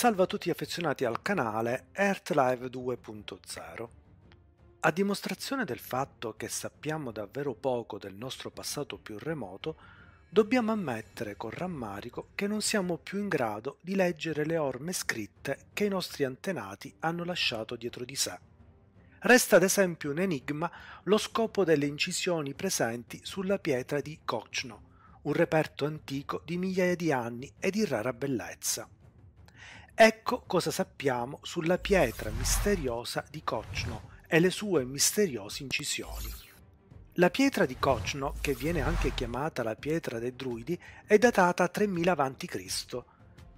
Salve a tutti affezionati al canale EarthLive 2.0. A dimostrazione del fatto che sappiamo davvero poco del nostro passato più remoto, dobbiamo ammettere con rammarico che non siamo più in grado di leggere le orme scritte che i nostri antenati hanno lasciato dietro di sé. Resta ad esempio un enigma lo scopo delle incisioni presenti sulla pietra di Cocno, un reperto antico di migliaia di anni e di rara bellezza. Ecco cosa sappiamo sulla pietra misteriosa di Kocno e le sue misteriose incisioni. La pietra di Kocno, che viene anche chiamata la pietra dei druidi, è datata a 3000 a.C.,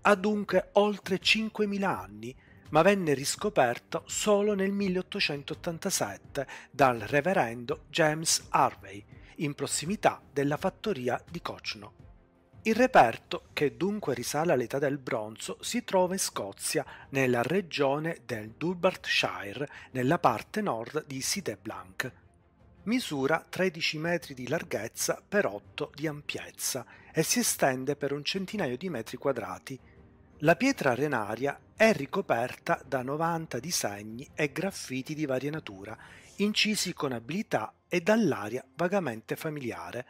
ha dunque oltre 5000 anni, ma venne riscoperta solo nel 1887 dal reverendo James Harvey, in prossimità della fattoria di Kocno. Il reperto, che dunque risale all'età del bronzo, si trova in Scozia, nella regione del Dunbarshire, nella parte nord di Cité Blanc. Misura 13 metri di larghezza per 8 di ampiezza e si estende per un centinaio di metri quadrati. La pietra arenaria è ricoperta da 90 disegni e graffiti di varia natura, incisi con abilità e dall'aria vagamente familiare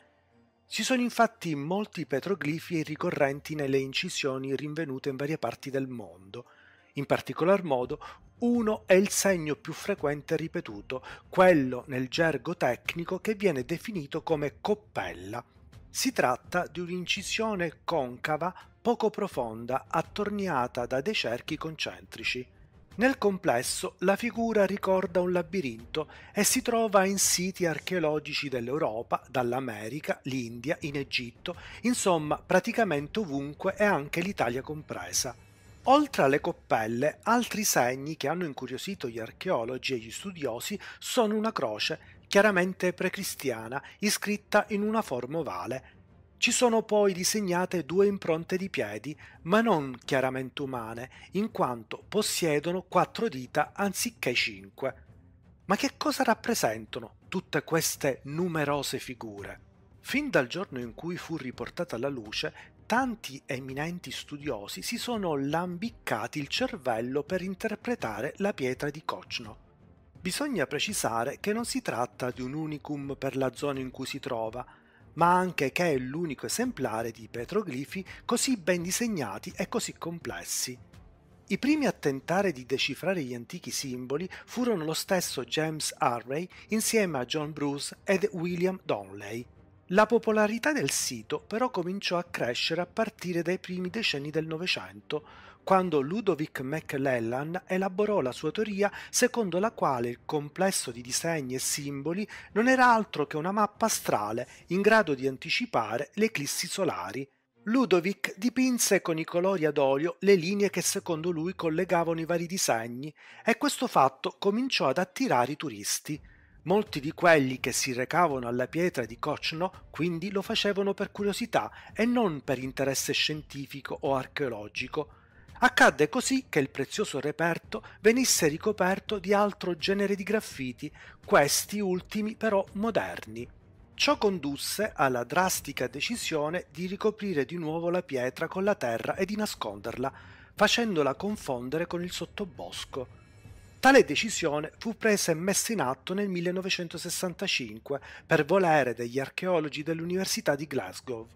ci sono infatti molti petroglifi ricorrenti nelle incisioni rinvenute in varie parti del mondo. In particolar modo, uno è il segno più frequente ripetuto, quello nel gergo tecnico che viene definito come coppella. Si tratta di un'incisione concava poco profonda attorniata da dei cerchi concentrici. Nel complesso la figura ricorda un labirinto e si trova in siti archeologici dell'Europa, dall'America, l'India, in Egitto, insomma praticamente ovunque e anche l'Italia compresa. Oltre alle coppelle, altri segni che hanno incuriosito gli archeologi e gli studiosi sono una croce, chiaramente precristiana, iscritta in una forma ovale, ci sono poi disegnate due impronte di piedi, ma non chiaramente umane, in quanto possiedono quattro dita anziché cinque. Ma che cosa rappresentano tutte queste numerose figure? Fin dal giorno in cui fu riportata alla luce, tanti eminenti studiosi si sono lambiccati il cervello per interpretare la pietra di Cocno. Bisogna precisare che non si tratta di un unicum per la zona in cui si trova, ma anche che è l'unico esemplare di petroglifi così ben disegnati e così complessi. I primi a tentare di decifrare gli antichi simboli furono lo stesso James Harvey insieme a John Bruce ed William Donnelly. La popolarità del sito però cominciò a crescere a partire dai primi decenni del Novecento, quando Ludovic McLellan elaborò la sua teoria secondo la quale il complesso di disegni e simboli non era altro che una mappa astrale in grado di anticipare le eclissi solari. Ludovic dipinse con i colori ad olio le linee che secondo lui collegavano i vari disegni e questo fatto cominciò ad attirare i turisti. Molti di quelli che si recavano alla pietra di Cocno quindi lo facevano per curiosità e non per interesse scientifico o archeologico. Accadde così che il prezioso reperto venisse ricoperto di altro genere di graffiti, questi ultimi però moderni. Ciò condusse alla drastica decisione di ricoprire di nuovo la pietra con la terra e di nasconderla, facendola confondere con il sottobosco. Tale decisione fu presa e messa in atto nel 1965 per volere degli archeologi dell'Università di Glasgow.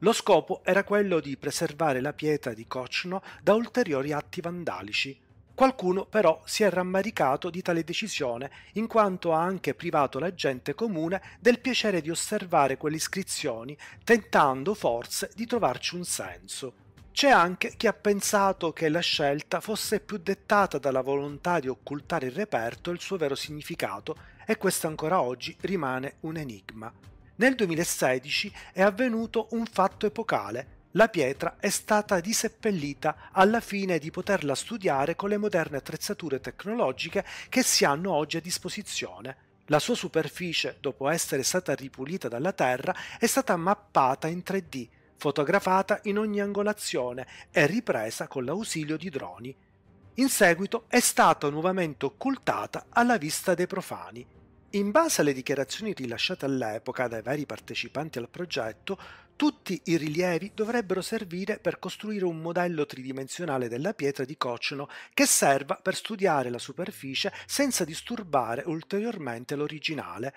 Lo scopo era quello di preservare la pietra di Cocno da ulteriori atti vandalici. Qualcuno però si è rammaricato di tale decisione, in quanto ha anche privato la gente comune del piacere di osservare quelle iscrizioni, tentando forse di trovarci un senso. C'è anche chi ha pensato che la scelta fosse più dettata dalla volontà di occultare il reperto e il suo vero significato, e questo ancora oggi rimane un enigma. Nel 2016 è avvenuto un fatto epocale. La pietra è stata diseppellita alla fine di poterla studiare con le moderne attrezzature tecnologiche che si hanno oggi a disposizione. La sua superficie, dopo essere stata ripulita dalla terra, è stata mappata in 3D, fotografata in ogni angolazione e ripresa con l'ausilio di droni. In seguito è stata nuovamente occultata alla vista dei profani. In base alle dichiarazioni rilasciate all'epoca dai vari partecipanti al progetto, tutti i rilievi dovrebbero servire per costruire un modello tridimensionale della pietra di Cocciano che serva per studiare la superficie senza disturbare ulteriormente l'originale.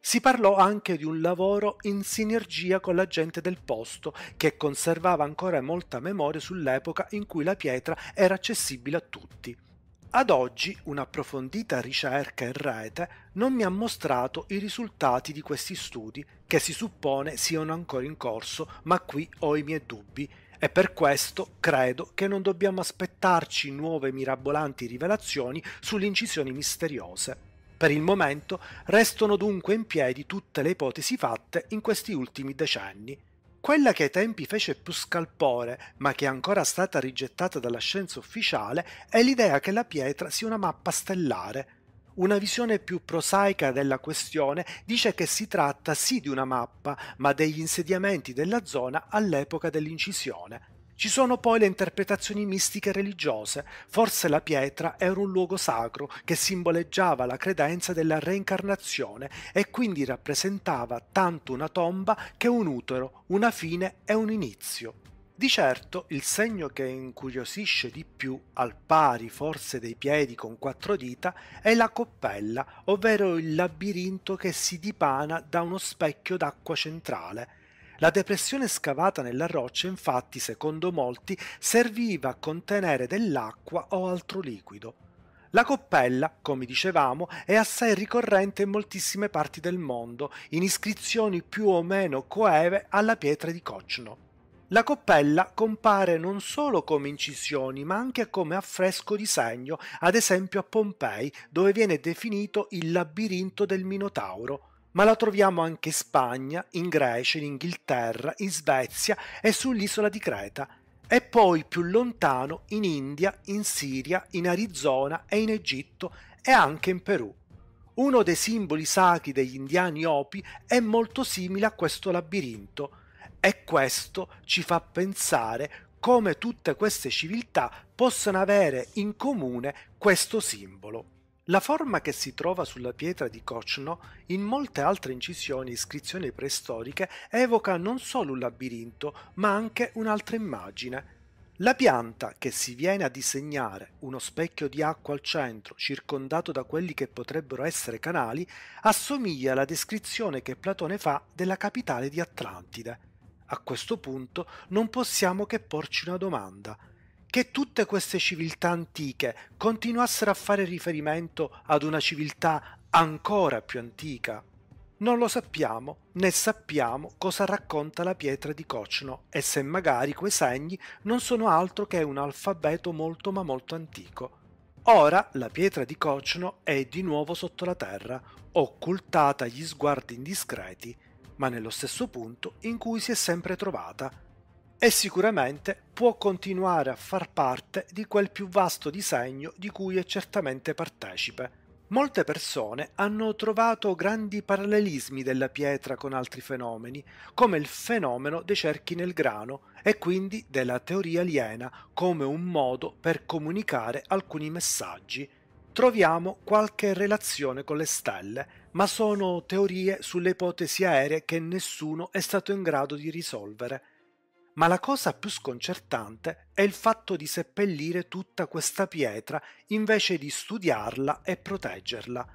Si parlò anche di un lavoro in sinergia con la gente del posto, che conservava ancora molta memoria sull'epoca in cui la pietra era accessibile a tutti. Ad oggi un'approfondita ricerca in rete non mi ha mostrato i risultati di questi studi, che si suppone siano ancora in corso, ma qui ho i miei dubbi e per questo credo che non dobbiamo aspettarci nuove mirabolanti rivelazioni sulle incisioni misteriose. Per il momento restano dunque in piedi tutte le ipotesi fatte in questi ultimi decenni, quella che ai tempi fece più scalpore, ma che è ancora stata rigettata dalla scienza ufficiale, è l'idea che la pietra sia una mappa stellare. Una visione più prosaica della questione dice che si tratta sì di una mappa, ma degli insediamenti della zona all'epoca dell'incisione. Ci sono poi le interpretazioni mistiche religiose, forse la pietra era un luogo sacro che simboleggiava la credenza della reincarnazione e quindi rappresentava tanto una tomba che un utero, una fine e un inizio. Di certo il segno che incuriosisce di più, al pari forse dei piedi con quattro dita, è la coppella, ovvero il labirinto che si dipana da uno specchio d'acqua centrale, la depressione scavata nella roccia infatti, secondo molti, serviva a contenere dell'acqua o altro liquido. La coppella, come dicevamo, è assai ricorrente in moltissime parti del mondo, in iscrizioni più o meno coeve alla pietra di Cocno. La coppella compare non solo come incisioni, ma anche come affresco di segno, ad esempio a Pompei, dove viene definito il labirinto del Minotauro ma la troviamo anche in Spagna, in Grecia, in Inghilterra, in Svezia e sull'isola di Creta, e poi più lontano in India, in Siria, in Arizona e in Egitto e anche in Perù. Uno dei simboli sacri degli indiani Opi è molto simile a questo labirinto e questo ci fa pensare come tutte queste civiltà possano avere in comune questo simbolo. La forma che si trova sulla pietra di Cocno, in molte altre incisioni e iscrizioni preistoriche, evoca non solo un labirinto, ma anche un'altra immagine. La pianta che si viene a disegnare, uno specchio di acqua al centro, circondato da quelli che potrebbero essere canali, assomiglia alla descrizione che Platone fa della capitale di Atlantide. A questo punto non possiamo che porci una domanda che tutte queste civiltà antiche continuassero a fare riferimento ad una civiltà ancora più antica? Non lo sappiamo, né sappiamo cosa racconta la pietra di Cocno e se magari quei segni non sono altro che un alfabeto molto ma molto antico. Ora la pietra di Cocno è di nuovo sotto la terra, occultata agli sguardi indiscreti, ma nello stesso punto in cui si è sempre trovata, e sicuramente può continuare a far parte di quel più vasto disegno di cui è certamente partecipe. Molte persone hanno trovato grandi parallelismi della pietra con altri fenomeni, come il fenomeno dei cerchi nel grano e quindi della teoria aliena come un modo per comunicare alcuni messaggi. Troviamo qualche relazione con le stelle, ma sono teorie sulle ipotesi aeree che nessuno è stato in grado di risolvere. Ma la cosa più sconcertante è il fatto di seppellire tutta questa pietra invece di studiarla e proteggerla.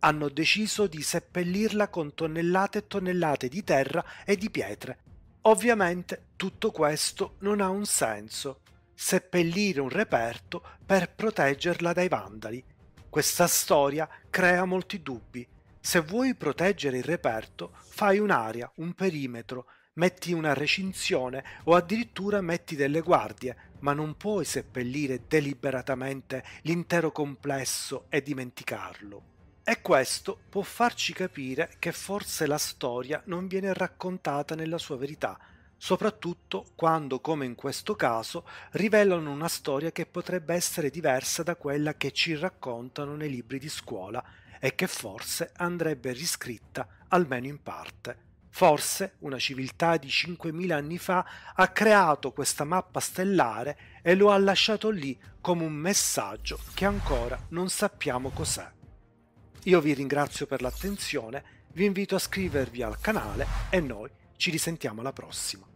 Hanno deciso di seppellirla con tonnellate e tonnellate di terra e di pietre. Ovviamente tutto questo non ha un senso. Seppellire un reperto per proteggerla dai vandali. Questa storia crea molti dubbi. Se vuoi proteggere il reperto, fai un'area, un perimetro, metti una recinzione o addirittura metti delle guardie, ma non puoi seppellire deliberatamente l'intero complesso e dimenticarlo. E questo può farci capire che forse la storia non viene raccontata nella sua verità, soprattutto quando, come in questo caso, rivelano una storia che potrebbe essere diversa da quella che ci raccontano nei libri di scuola e che forse andrebbe riscritta, almeno in parte. Forse una civiltà di 5.000 anni fa ha creato questa mappa stellare e lo ha lasciato lì come un messaggio che ancora non sappiamo cos'è. Io vi ringrazio per l'attenzione, vi invito a iscrivervi al canale e noi ci risentiamo alla prossima.